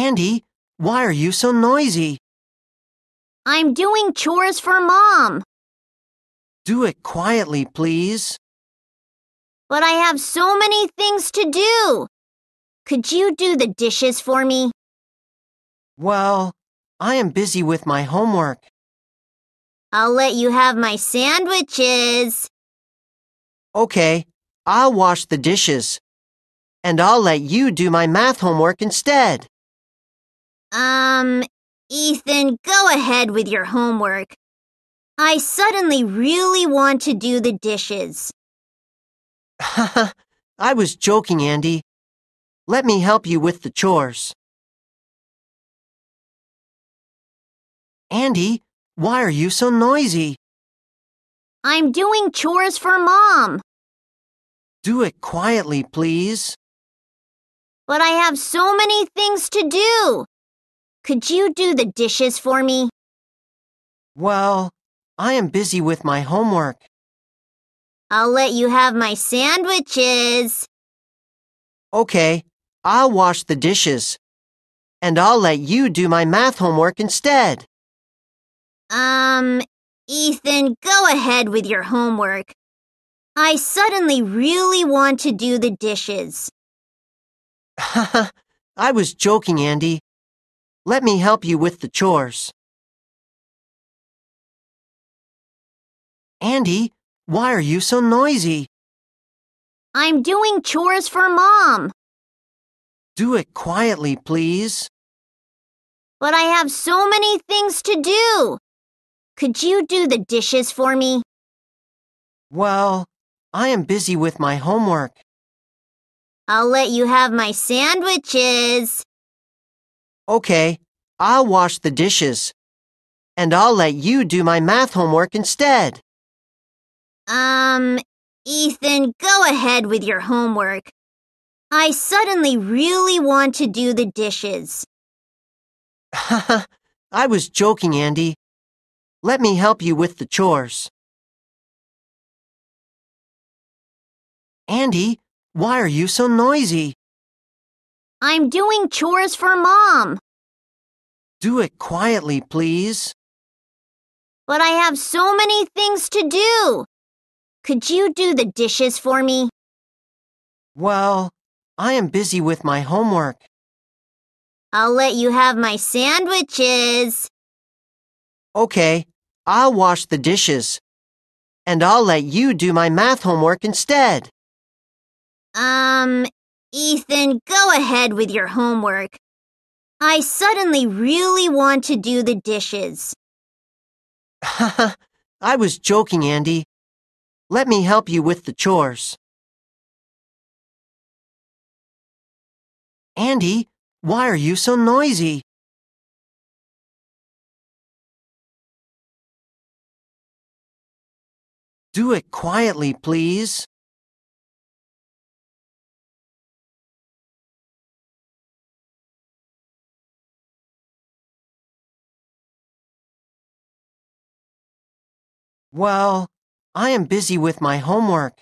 Andy, why are you so noisy? I'm doing chores for Mom. Do it quietly, please. But I have so many things to do. Could you do the dishes for me? Well, I am busy with my homework. I'll let you have my sandwiches. Okay, I'll wash the dishes. And I'll let you do my math homework instead. Um, Ethan, go ahead with your homework. I suddenly really want to do the dishes. I was joking, Andy. Let me help you with the chores. Andy, why are you so noisy? I'm doing chores for Mom. Do it quietly, please. But I have so many things to do. Could you do the dishes for me? Well, I am busy with my homework. I'll let you have my sandwiches. Okay, I'll wash the dishes. And I'll let you do my math homework instead. Um, Ethan, go ahead with your homework. I suddenly really want to do the dishes. I was joking, Andy. Let me help you with the chores. Andy, why are you so noisy? I'm doing chores for Mom. Do it quietly, please. But I have so many things to do. Could you do the dishes for me? Well, I am busy with my homework. I'll let you have my sandwiches. Okay, I'll wash the dishes. And I'll let you do my math homework instead. Um, Ethan, go ahead with your homework. I suddenly really want to do the dishes. I was joking, Andy. Let me help you with the chores. Andy, why are you so noisy? I'm doing chores for Mom. Do it quietly, please. But I have so many things to do. Could you do the dishes for me? Well, I am busy with my homework. I'll let you have my sandwiches. Okay, I'll wash the dishes. And I'll let you do my math homework instead. Um, Ethan, go ahead with your homework. I suddenly really want to do the dishes. I was joking, Andy. Let me help you with the chores. Andy, why are you so noisy? Do it quietly, please. Well, I am busy with my homework.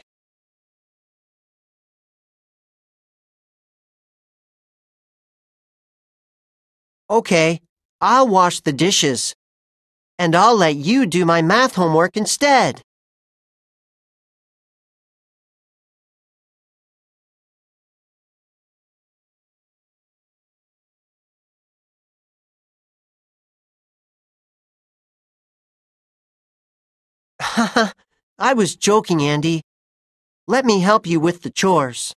Okay, I'll wash the dishes. And I'll let you do my math homework instead. I was joking, Andy. Let me help you with the chores.